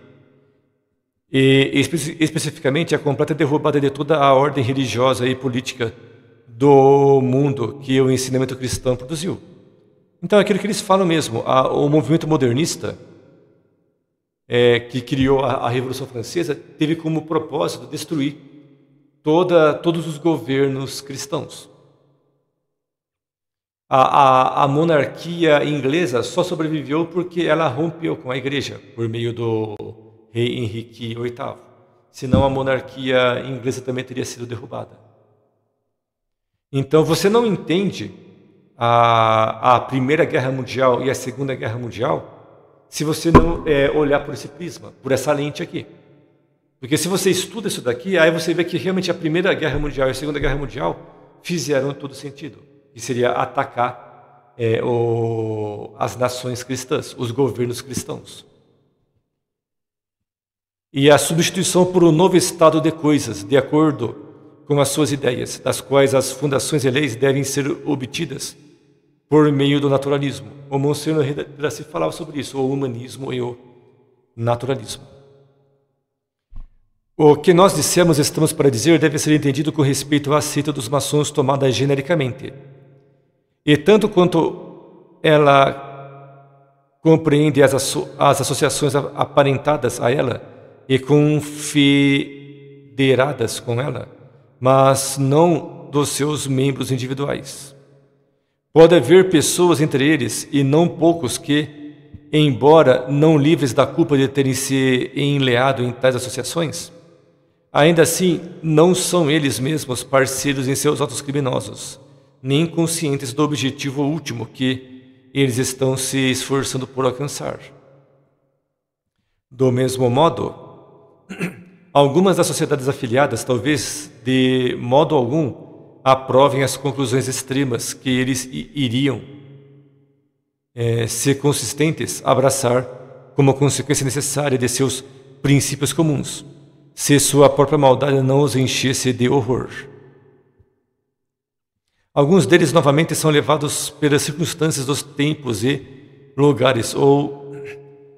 E espe especificamente a é completa derrubada de toda a ordem religiosa e política do mundo que o ensinamento cristão produziu. Então, é aquilo que eles falam mesmo, a, o movimento modernista é, que criou a, a, Revolução Francesa teve como propósito destruir toda, todos os governos cristãos. A, a, a, monarquia inglesa só sobreviveu porque ela rompeu com a igreja por meio do rei Henrique VIII. Senão a monarquia inglesa também teria sido derrubada. Então você não entende a, a Primeira Guerra Mundial e a Segunda Guerra Mundial se você não é, olhar por esse prisma, por essa lente aqui. Porque se você estuda isso daqui, aí você vê que realmente a Primeira Guerra Mundial e a Segunda Guerra Mundial fizeram todo sentido que seria atacar é, o, as nações cristãs, os governos cristãos. E a substituição por um novo estado de coisas, de acordo com as suas ideias, das quais as fundações e leis devem ser obtidas por meio do naturalismo. O Monsenhor Redassi falava sobre isso, o humanismo e o naturalismo. O que nós dissemos, estamos para dizer, deve ser entendido com respeito à seita dos maçons tomada genericamente. E tanto quanto ela compreende as, asso as associações aparentadas a ela e confederadas com ela, mas não dos seus membros individuais. Pode haver pessoas entre eles, e não poucos, que, embora não livres da culpa de terem se enleado em tais associações, ainda assim não são eles mesmos parceiros em seus atos criminosos nem conscientes do objetivo último que eles estão se esforçando por alcançar. Do mesmo modo, <clears throat> algumas das sociedades afiliadas talvez de modo algum aprovem as conclusões extremas que eles iriam, é, se consistentes, abraçar como consequência necessária de seus princípios comuns, se sua própria maldade não os enchesse de horror. Alguns deles novamente são levados pelas circunstâncias dos tempos e lugares ou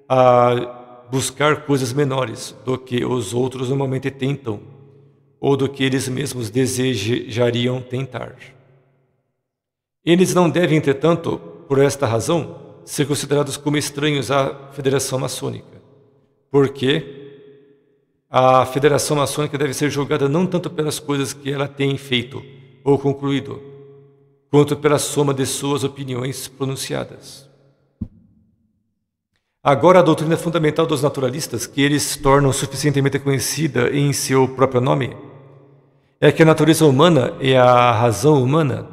a buscar coisas menores do que os outros normalmente tentam ou do que eles mesmos desejariam tentar. Eles não devem, entretanto, por esta razão, ser considerados como estranhos à Federação Maçônica, porque a Federação Maçônica deve ser julgada não tanto pelas coisas que ela tem feito ou concluído, quanto pela soma de suas opiniões pronunciadas. Agora, a doutrina fundamental dos naturalistas, que eles tornam suficientemente conhecida em seu próprio nome, é que a natureza humana e a razão humana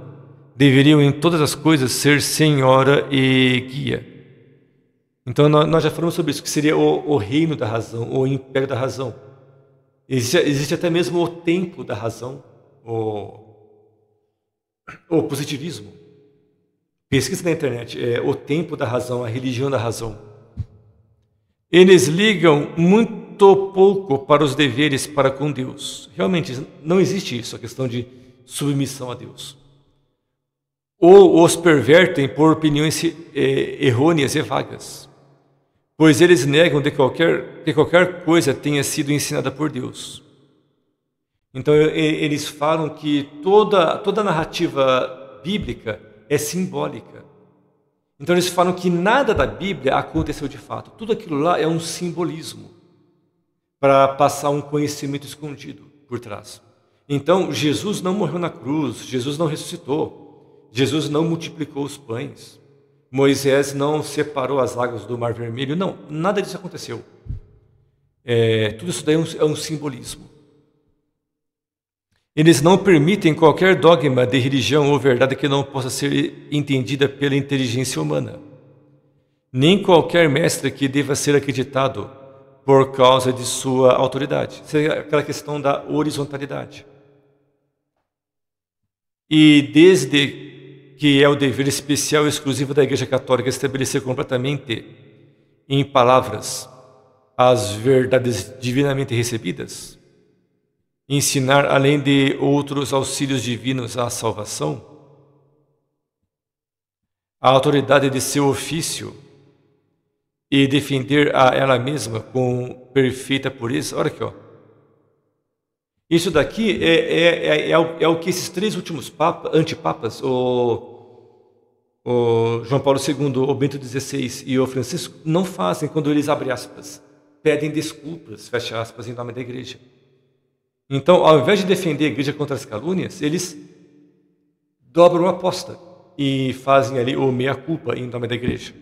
deveriam em todas as coisas ser senhora e guia. Então, nós já falamos sobre isso, que seria o, o reino da razão, o império da razão. Existe, existe até mesmo o tempo da razão, o o positivismo. Pesquisa na internet, é o tempo da razão, a religião da razão. Eles ligam muito pouco para os deveres para com Deus. Realmente, não existe isso, a questão de submissão a Deus. Ou os pervertem por opiniões é, errôneas e vagas, pois eles negam de qualquer, que qualquer coisa tenha sido ensinada por Deus. Então eles falam que toda toda narrativa bíblica é simbólica. Então eles falam que nada da Bíblia aconteceu de fato. Tudo aquilo lá é um simbolismo para passar um conhecimento escondido por trás. Então Jesus não morreu na cruz, Jesus não ressuscitou, Jesus não multiplicou os pães, Moisés não separou as águas do Mar Vermelho, não, nada disso aconteceu. É, tudo isso daí é um, é um simbolismo. Eles não permitem qualquer dogma de religião ou verdade que não possa ser entendida pela inteligência humana, nem qualquer mestre que deva ser acreditado por causa de sua autoridade. Isso é aquela questão da horizontalidade. E desde que é o dever especial e exclusivo da Igreja Católica estabelecer completamente em palavras as verdades divinamente recebidas, ensinar, além de outros auxílios divinos à salvação, a autoridade de seu ofício e defender a ela mesma com perfeita pureza. Olha aqui, ó. Isso daqui é, é, é, é, é o, é o que esses três últimos antipapas, o, o João Paulo II, o Bento XVI e o Francisco, não fazem quando eles, abre aspas, pedem desculpas, fecha aspas, em nome da igreja. Então, ao invés de defender a igreja contra as calúnias, eles dobram a aposta e fazem ali o meia-culpa em nome da igreja.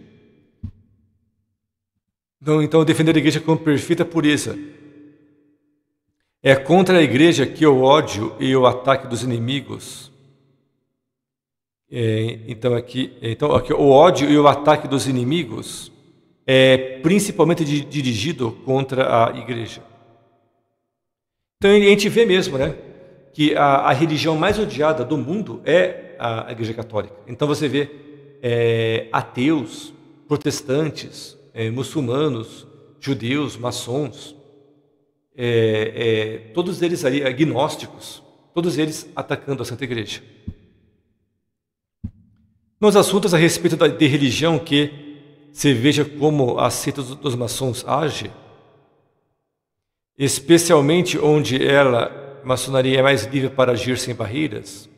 Então, então, defender a igreja com perfeita pureza. É contra a igreja que o ódio e o ataque dos inimigos. É, então, aqui, então, aqui, o ódio e o ataque dos inimigos é principalmente dirigido contra a igreja. Então a gente vê mesmo, né? Que a, a religião mais odiada do mundo é a, Igreja Católica. Então você vê é, ateus, protestantes, é, muçulmanos, judeus, maçons, é, é, todos eles ali agnósticos, todos eles atacando a Santa Igreja. Nos assuntos a respeito da, de religião que se veja como a seita dos, dos maçons age, especialmente onde ela, maçonaria, é mais livre para agir sem barreiras,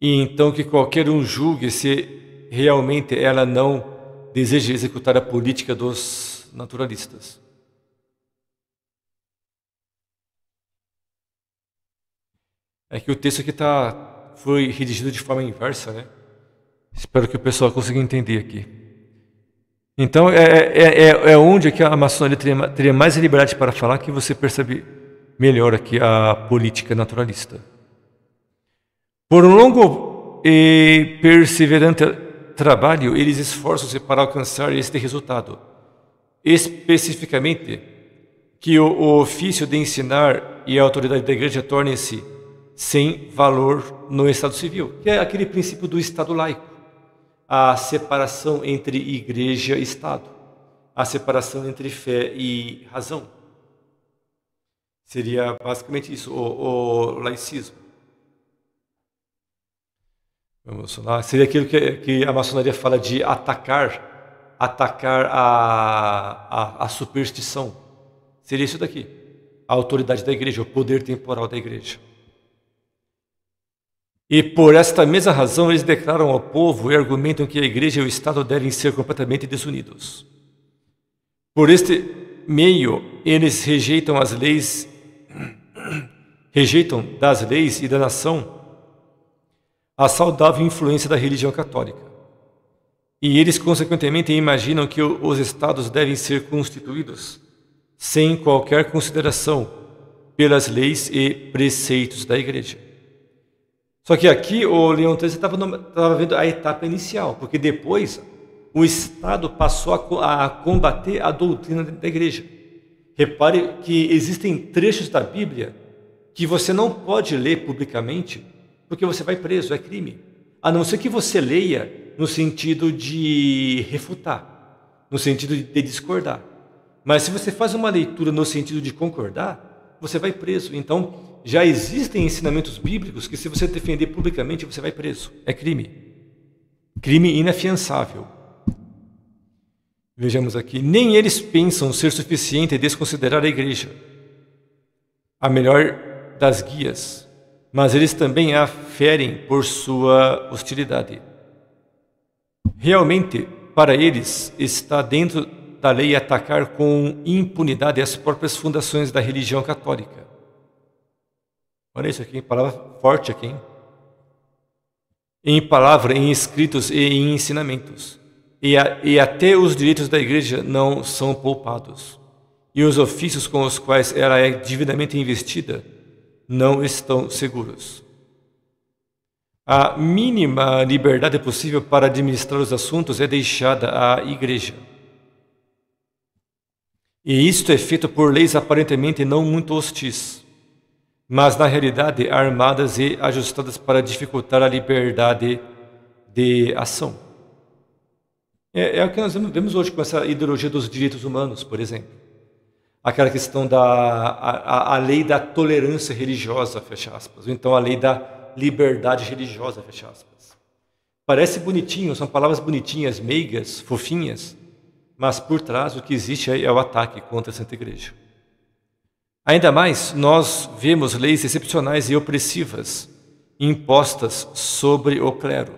e então que qualquer um julgue se realmente ela não deseja executar a política dos naturalistas. É que o texto aqui tá, foi redigido de forma inversa, né? Espero que o pessoal consiga entender aqui. Então, é é, é, é, é onde que a maçonaria teria, teria mais liberdade para falar que você percebe melhor aqui a política naturalista. Por um longo e perseverante trabalho, eles esforçam-se para alcançar este resultado. Especificamente, que o, o ofício de ensinar e a autoridade da igreja tornem-se sem valor no Estado civil, que é aquele princípio do Estado laico a separação entre igreja e Estado, a separação entre fé e razão. Seria basicamente isso, o, o laicismo. Vamos lá. Seria aquilo que, que, a maçonaria fala de atacar, atacar a, a, a superstição. Seria isso daqui, a autoridade da igreja, o poder temporal da igreja. E por esta mesma razão eles declaram ao povo e argumentam que a igreja e o Estado devem ser completamente desunidos. Por este meio, eles rejeitam as leis, <clears throat> rejeitam das leis e da nação a saudável influência da religião católica. E eles, consequentemente, imaginam que os Estados devem ser constituídos sem qualquer consideração pelas leis e preceitos da igreja. Só que aqui, o Leão 13 estava vendo a etapa inicial, porque depois o Estado passou a, a combater a doutrina da igreja. Repare que existem trechos da Bíblia que você não pode ler publicamente porque você vai preso, é crime. A não ser que você leia no sentido de refutar, no sentido de discordar. Mas se você faz uma leitura no sentido de concordar, você vai preso. Então, já existem ensinamentos bíblicos que, se você defender publicamente, você vai preso. É crime. Crime inafiançável. Vejamos aqui. Nem eles pensam ser suficiente desconsiderar a igreja, a melhor das guias, mas eles também a ferem por sua hostilidade. Realmente, para eles, está dentro da lei atacar com impunidade as próprias fundações da religião católica Olha isso aqui, palavra forte aqui. Hein? Em palavra, em escritos e em ensinamentos. E, a, e até os direitos da igreja não são poupados. E os ofícios com os quais ela é devidamente investida não estão seguros. A mínima liberdade possível para administrar os assuntos é deixada à igreja. E isto é feito por leis aparentemente não muito hostis mas na realidade armadas e ajustadas para dificultar a liberdade de ação. É, é o que nós vemos hoje com essa ideologia dos direitos humanos, por exemplo. Aquela questão da a, a lei da tolerância religiosa, fecha aspas, ou então a lei da liberdade religiosa, fecha aspas. Parece bonitinho, são palavras bonitinhas, meigas, fofinhas, mas por trás o que existe é, é o ataque contra a Santa Igreja. Ainda mais, nós vemos leis excepcionais e opressivas impostas sobre o clero,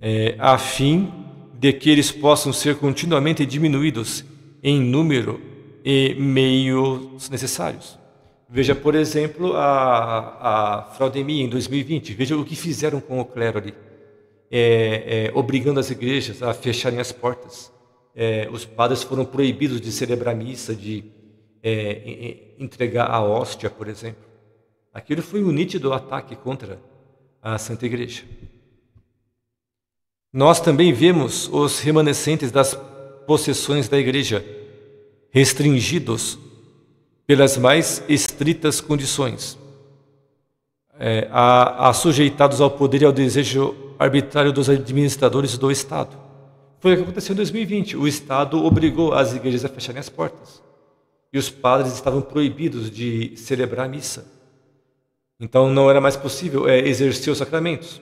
é, a fim de que eles possam ser continuamente diminuídos em número e meios necessários. Veja, por exemplo, a, a fraudemia em 2020. Veja o que fizeram com o clero ali, é, é, obrigando as igrejas a fecharem as portas. É, os padres foram proibidos de celebrar missa, de é, entregar a hóstia, por exemplo. Aquilo foi um nítido ataque contra a Santa Igreja. Nós também vemos os remanescentes das possessões da Igreja restringidos pelas mais estritas condições, é, a, a sujeitados ao poder e ao desejo arbitrário dos administradores do Estado. Foi o que aconteceu em 2020. O Estado obrigou as igrejas a fecharem as portas e os padres estavam proibidos de celebrar missa. Então não era mais possível é, exercer os sacramentos.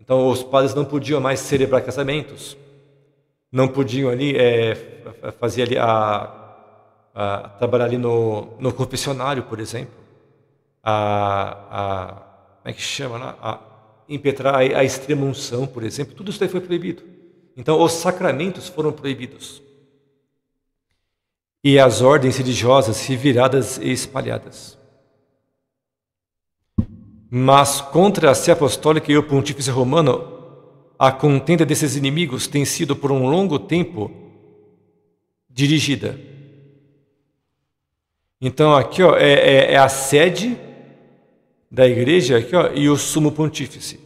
Então os padres não podiam mais celebrar casamentos, não podiam ali é, fazer ali a, a, trabalhar ali no, no confessionário, por exemplo, a, a como é que chama lá, a impetrar a, a extrema unção, por exemplo. Tudo isso daí foi proibido. Então os sacramentos foram proibidos e as ordens religiosas se viradas e espalhadas. Mas contra a Sé Apostólica e o Pontífice Romano, a contenda desses inimigos tem sido por um longo tempo dirigida. Então aqui ó, é, é, é a sede da igreja aqui, ó, e o sumo pontífice.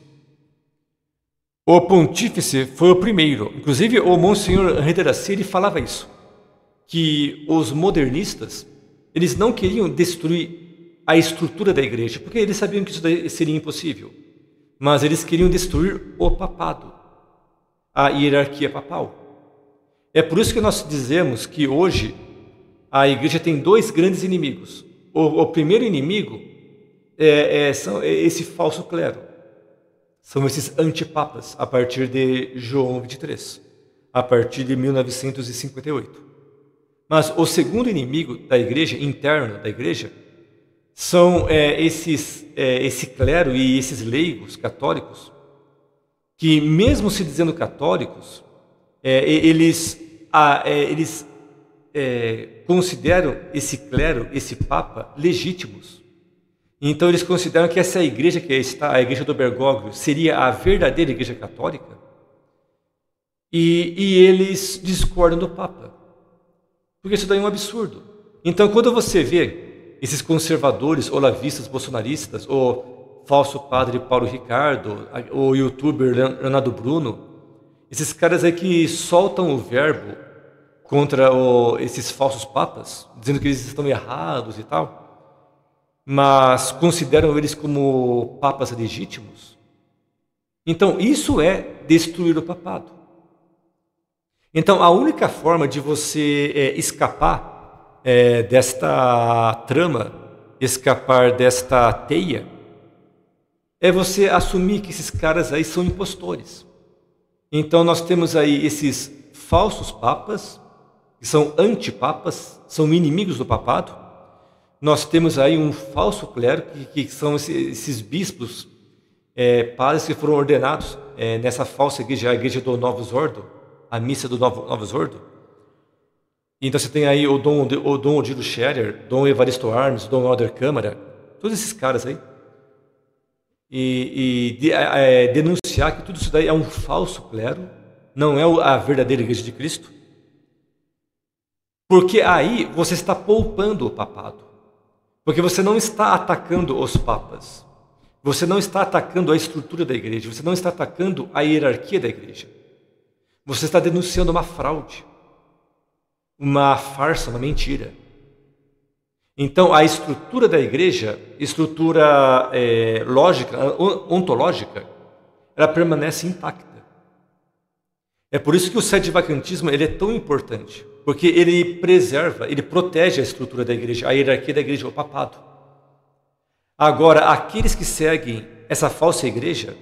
O pontífice foi o primeiro. Inclusive, o Monsenhor Rederacir falava isso que os modernistas eles não queriam destruir a estrutura da igreja, porque eles sabiam que isso seria impossível. Mas eles queriam destruir o papado, a hierarquia papal. É por isso que nós dizemos que hoje a igreja tem dois grandes inimigos. O, o primeiro inimigo é, é, são, é esse falso clero. São esses antipapas, a partir de João 23, a partir de 1958. Mas o segundo inimigo da igreja, interno da igreja, são é, esses, é, esse clero e esses leigos católicos, que mesmo se dizendo católicos, é, eles, a, é, eles é, consideram esse clero, esse papa, legítimos. Então eles consideram que essa igreja que está, a igreja do Bergoglio, seria a verdadeira igreja católica, e, e eles discordam do papa. Porque isso daí é um absurdo. Então, quando você vê esses conservadores, olavistas, bolsonaristas, ou falso padre Paulo Ricardo, ou youtuber Leonardo Bruno, esses caras aí que soltam o verbo contra o, esses falsos papas, dizendo que eles estão errados e tal, mas consideram eles como papas legítimos. Então, isso é destruir o papado. Então, a única forma de você é, escapar é, desta trama, escapar desta teia, é você assumir que esses caras aí são impostores. Então, nós temos aí esses falsos papas, que são antipapas, são inimigos do papado. Nós temos aí um falso clero, que, que são esses bispos, é, padres que foram ordenados é, nessa falsa igreja, a igreja do Novos Ordo, a missa do Novo, Novos Ordo. Então você tem aí o Dom, o Dom Odilo Scherer, Dom Evaristo Armes, Dom Alder Câmara, todos esses caras aí. E, e de, é, é denunciar que tudo isso daí é um falso clero, não é a verdadeira Igreja de Cristo. Porque aí você está poupando o papado. Porque você não está atacando os papas. Você não está atacando a estrutura da igreja. Você não está atacando a hierarquia da igreja. Você está denunciando uma fraude, uma farsa, uma mentira. Então, a estrutura da igreja, estrutura é, lógica, ontológica, ela permanece intacta. É por isso que o sede vacantismo ele é tão importante, porque ele preserva, ele protege a estrutura da igreja, a hierarquia da igreja, o papado. Agora, aqueles que seguem essa falsa igreja,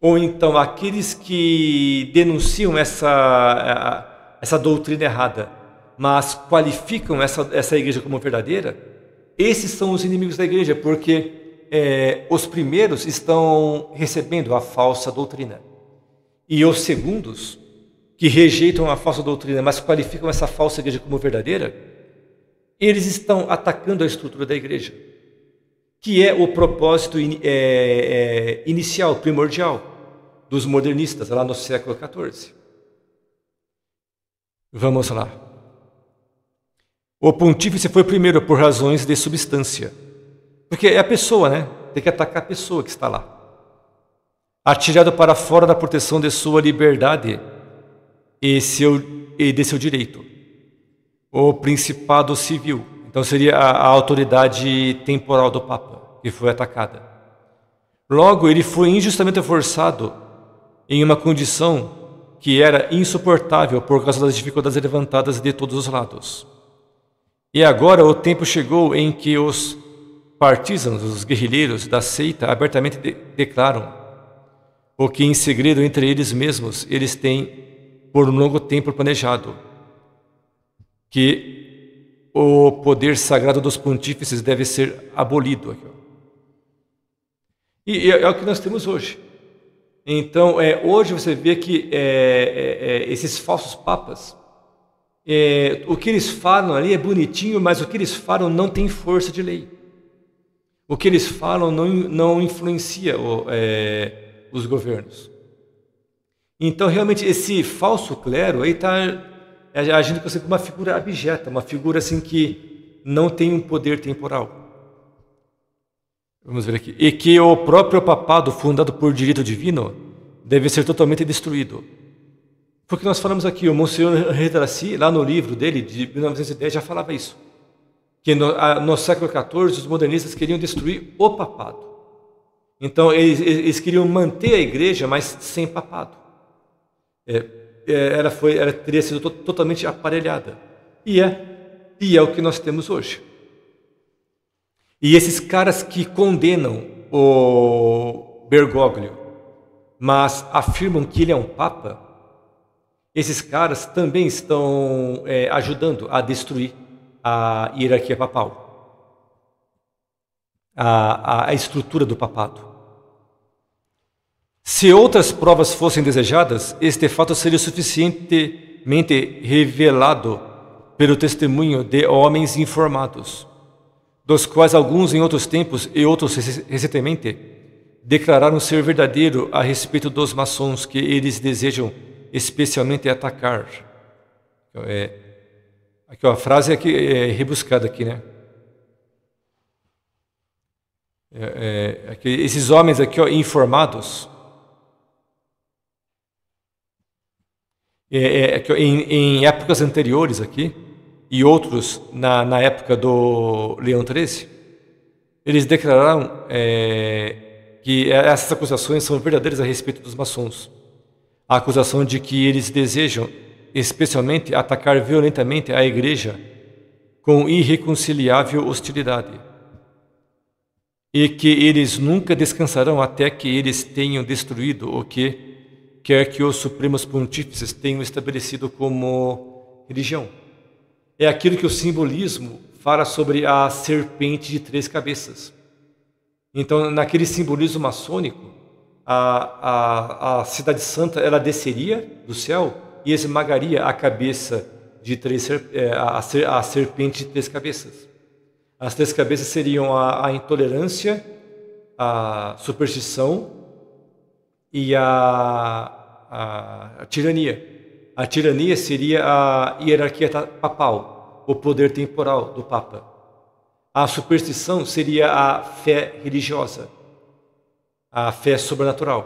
ou então aqueles que denunciam essa, essa doutrina errada, mas qualificam essa, essa igreja como verdadeira, esses são os inimigos da igreja, porque é, os primeiros estão recebendo a falsa doutrina. E os segundos, que rejeitam a falsa doutrina, mas qualificam essa falsa igreja como verdadeira, eles estão atacando a estrutura da igreja, que é o propósito in, é, é, inicial, primordial dos modernistas lá no século XIV. Vamos lá. O pontífice foi primeiro por razões de substância. Porque é a pessoa, né? Tem que atacar a pessoa que está lá. Atirado para fora da proteção de sua liberdade e, seu, e de seu direito. O principado civil. Então seria a, a autoridade temporal do Papa que foi atacada. Logo, ele foi injustamente forçado em uma condição que era insuportável por causa das dificuldades levantadas de todos os lados. E agora o tempo chegou em que os partisans, os guerrilheiros da seita, abertamente de declaram o que em segredo entre eles mesmos eles têm por um longo tempo planejado, que o poder sagrado dos pontífices deve ser abolido. E é, é o que nós temos hoje. Então, é, hoje você vê que é, é, é esses falsos papas, é, o que eles falam ali é bonitinho, mas o que eles falam não tem força de lei. O que eles falam não, não influencia o, é, os governos. Então, realmente, esse falso clero aí está agindo como uma figura abjeta, uma figura assim que não tem um poder temporal. Vamos ver aqui. E que o próprio papado, fundado por direito divino, deve ser totalmente destruído. Porque nós falamos aqui, o Monsenhor Redrassi, lá no livro dele, de 1910, já falava isso. Que no, no século XIV, os modernistas queriam destruir o papado. Então, eles, eles queriam manter a igreja, mas sem papado. É, é, ela, foi, ela teria sido to, totalmente aparelhada. E é, e é o que nós temos hoje. E esses caras que condenam o Bergoglio, mas afirmam que ele é um papa, esses caras também estão é, ajudando a destruir a hierarquia papal, a, a, a estrutura do papado. Se outras provas fossem desejadas, este fato seria suficientemente revelado pelo testemunho de homens informados dos quais alguns em outros tempos e outros recentemente declararam ser verdadeiro a respeito dos maçons que eles desejam especialmente atacar. É, aqui, ó, a frase aqui é, é rebuscada aqui, né? É, é, aqui, esses homens aqui, ó, informados, é, é aqui, ó, em, em épocas anteriores aqui, e outros na, na época do Leão XIII, eles declararam é, que é, essas acusações são verdadeiras a respeito dos maçons. A acusação de que eles desejam, especialmente, atacar violentamente a Igreja com irreconciliável hostilidade, e que eles nunca descansarão até que eles tenham destruído o que quer que os Supremos Pontífices tenham estabelecido como religião. É aquilo que o simbolismo fala sobre a serpente de três cabeças. Então, naquele simbolismo maçônico, a, a, a cidade santa ela desceria do céu e esmagaria a cabeça de três é, a, a serpente de três cabeças. As três cabeças seriam a, a intolerância, a superstição e a, a, a tirania. A tirania seria a hierarquia papal, o poder temporal do Papa. A superstição seria a fé religiosa, a fé sobrenatural.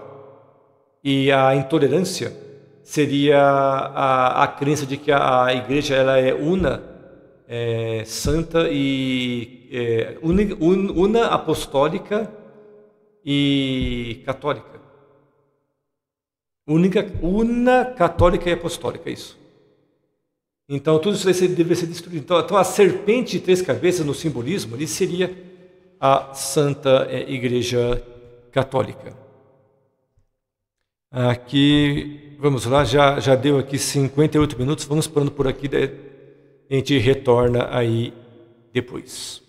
E a intolerância seria a, a crença de que a, a igreja ela é una, é, santa e é, una, una apostólica e católica. Única, una, católica e apostólica, é isso. Então, tudo isso deveria ser destruído. Então, então, a serpente de três cabeças no simbolismo ali seria a Santa é, Igreja Católica. Aqui, vamos lá, já, já deu aqui 58 minutos, vamos parando por aqui, a gente retorna aí depois.